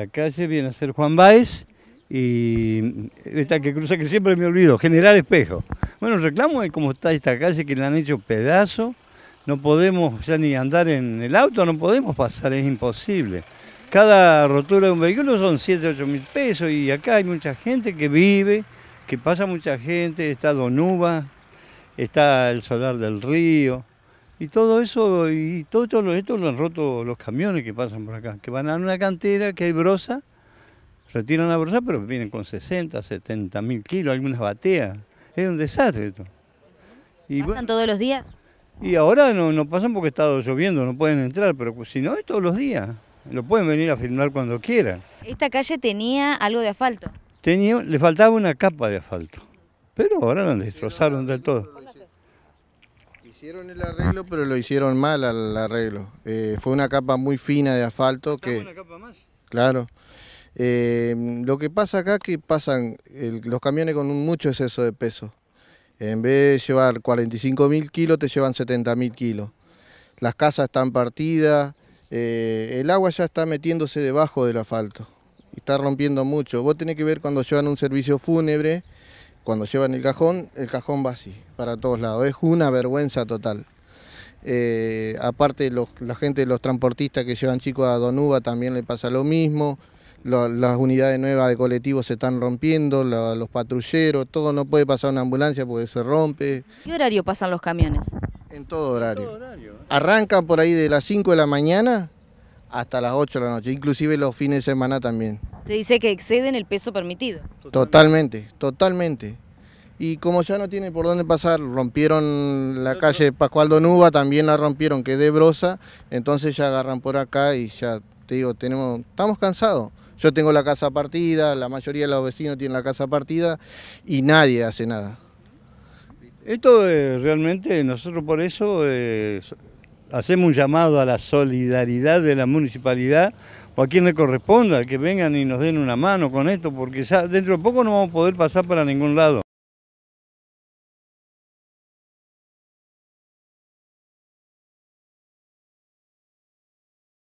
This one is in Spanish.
La calle viene a ser Juan Baez y esta que cruza, que siempre me olvido, General Espejo. Bueno, el reclamo es cómo está esta calle, que la han hecho pedazo, no podemos ya ni andar en el auto, no podemos pasar, es imposible. Cada rotura de un vehículo son 7, 8 mil pesos y acá hay mucha gente que vive, que pasa mucha gente, está Donuba, está el solar del río, y todo eso, y todo, esto lo han roto los camiones que pasan por acá, que van a una cantera que hay brosa, retiran la brosa, pero vienen con 60, 70 mil kilos, algunas bateas. Es un desastre esto. ¿Pasan todos los días? Y ahora no, no pasan porque ha estado lloviendo, no pueden entrar, pero pues, si no es todos los días. Lo pueden venir a filmar cuando quieran. ¿Esta calle tenía algo de asfalto? Tenía, le faltaba una capa de asfalto, pero ahora la destrozaron del todo. Hicieron el arreglo, pero lo hicieron mal al arreglo. Eh, fue una capa muy fina de asfalto. que una capa más? Claro. Eh, lo que pasa acá es que pasan los camiones con mucho exceso de peso. En vez de llevar 45.000 kilos, te llevan 70.000 kilos. Las casas están partidas, eh, el agua ya está metiéndose debajo del asfalto. está rompiendo mucho. Vos tenés que ver cuando llevan un servicio fúnebre, cuando llevan el cajón, el cajón va así, para todos lados. Es una vergüenza total. Eh, aparte, la gente, los transportistas que llevan chicos a Donuba también le pasa lo mismo. las unidades nuevas de colectivos se están rompiendo, los patrulleros, todo. No puede pasar una ambulancia porque se rompe. ¿Qué horario pasan los camiones? En todo horario. En todo horario. ¿eh? Arrancan por ahí de las 5 de la mañana hasta las 8 de la noche, inclusive los fines de semana también. Se dice que exceden el peso permitido. Totalmente, totalmente. Y como ya no tiene por dónde pasar, rompieron la calle Pascual Donuba, también la rompieron, que de brosa, entonces ya agarran por acá y ya te digo, tenemos, estamos cansados. Yo tengo la casa partida, la mayoría de los vecinos tienen la casa partida y nadie hace nada. Esto es eh, realmente nosotros por eso eh, hacemos un llamado a la solidaridad de la municipalidad o a quien le corresponda, que vengan y nos den una mano con esto, porque ya dentro de poco no vamos a poder pasar para ningún lado.